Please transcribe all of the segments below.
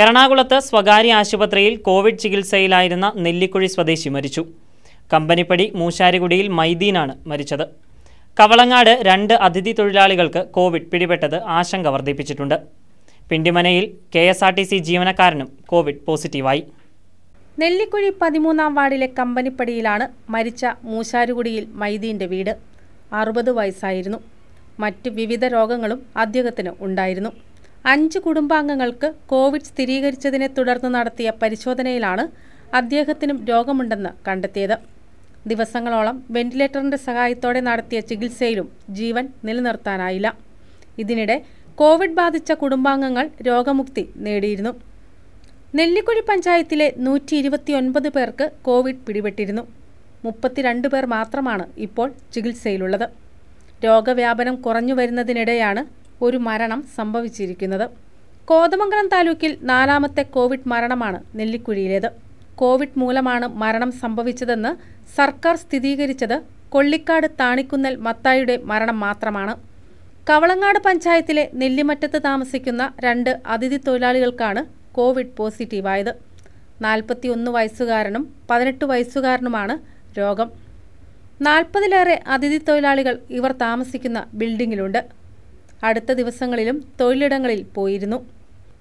എറണാകുളത്ത് സ്വകാര്യ ആശുപത്രിയിൽ കോവിഡ് ചികിത്സയിലായിരുന്ന നെല്ലിക്കുഴി സ്വദേശി മരിച്ചു കമ്പനിപ്പടി മൂശാരികുടിയിൽ മൈദീനാണ് മരിച്ചത് കവളങ്ങാട് രണ്ട് അതിഥി തൊഴിലാളികൾക്ക് കോവിഡ് പിടിപെട്ടത് ആശങ്ക വർദ്ധിപ്പിച്ചിട്ടുണ്ട് പിണ്ടിമനയിൽ K S R T C ജീവനക്കാരനും കോവിഡ് പോസിറ്റീവായി നെല്ലിക്കുഴി പതിമൂന്നാം വാർഡിലെ കമ്പനിപ്പടിയിലാണ് മരിച്ച മൂശാരുകുടിയിൽ മൈദീൻ്റെ വീട് അറുപത് വയസ്സായിരുന്നു മറ്റ് വിവിധ രോഗങ്ങളും അദ്ദേഹത്തിന് ഉണ്ടായിരുന്നു അഞ്ച് കുടുംബാംഗങ്ങൾക്ക് കോവിഡ് സ്ഥിരീകരിച്ചതിനെ തുടർന്ന് നടത്തിയ പരിശോധനയിലാണ് അദ്ദേഹത്തിനും രോഗമുണ്ടെന്ന് കണ്ടെത്തിയത് ദിവസങ്ങളോളം വെന്റിലേറ്ററിന്റെ സഹായത്തോടെ നടത്തിയ ചികിത്സയിലും ജീവൻ നിലനിർത്താനായില്ല ഇതിനിടെ കോവിഡ് ബാധിച്ച കുടുംബാംഗങ്ങൾ രോഗമുക്തി നേടിയിരുന്നു നെല്ലിക്കുഴി പഞ്ചായത്തിലെ നൂറ്റി ഇരുപത്തിയൊൻപത് പേർക്ക് കോവിഡ് പിടിപെട്ടിരുന്നു മുപ്പത്തിരണ്ട് പേർ മാത്രമാണ് ഇപ്പോൾ ചികിത്സയിലുള്ളത് രോഗവ്യാപനം കുറഞ്ഞു വരുന്നതിനിടെയാണ് ഒരു മരണം സംഭവിച്ചിരിക്കുന്നത് കോതമംഗലം താലൂക്കിൽ നാലാമത്തെ കോവിഡ് മരണമാണ് നെല്ലിക്കുഴിയിലേത് കോവിഡ് മൂലമാണ് മരണം സംഭവിച്ചതെന്ന് സർക്കാർ സ്ഥിരീകരിച്ചത് കൊള്ളിക്കാട് താണിക്കുന്നൽ മത്തായുടെ മരണം മാത്രമാണ് കവളങ്ങാട് പഞ്ചായത്തിലെ നെല്ലിമറ്റത്ത് താമസിക്കുന്ന രണ്ട് അതിഥി തൊഴിലാളികൾക്കാണ് കോവിഡ് പോസിറ്റീവായത് നാൽപ്പത്തിയൊന്ന് വയസ്സുകാരനും പതിനെട്ട് വയസ്സുകാരനുമാണ് രോഗം നാൽപ്പതിലേറെ അതിഥി തൊഴിലാളികൾ ഇവർ താമസിക്കുന്ന ബിൽഡിങ്ങിലുണ്ട് അടുത്ത ദിവസങ്ങളിലും തൊഴിലിടങ്ങളിൽ പോയിരുന്നു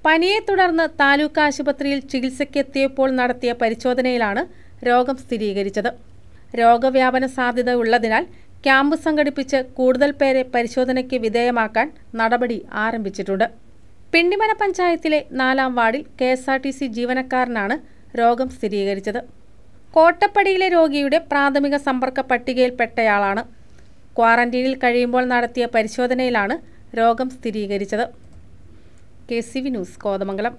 പനിയെ തുടർന്ന് താലൂക്ക് ആശുപത്രിയിൽ ചികിത്സയ്ക്കെത്തിയപ്പോൾ നടത്തിയ പരിശോധനയിലാണ് രോഗം സ്ഥിരീകരിച്ചത് രോഗവ്യാപന സാധ്യത ഉള്ളതിനാൽ ക്യാമ്പ് സംഘടിപ്പിച്ച് കൂടുതൽ പേരെ പരിശോധനയ്ക്ക് വിധേയമാക്കാൻ നടപടി ആരംഭിച്ചിട്ടുണ്ട് പിണ്ടിമന പഞ്ചായത്തിലെ നാലാം വാർഡിൽ K S R T C ജീവനക്കാരനാണ് രോഗം സ്ഥിരീകരിച്ചത് കോട്ടപ്പടിയിലെ രോഗിയുടെ പ്രാഥമിക സമ്പർക്ക പട്ടികയിൽപ്പെട്ടയാളാണ് ക്വാറന്റീനിൽ കഴിയുമ്പോൾ നടത്തിയ പരിശോധനയിലാണ് രോഗം സ്ഥിരീകരിച്ചത് K C V news Kothamangalam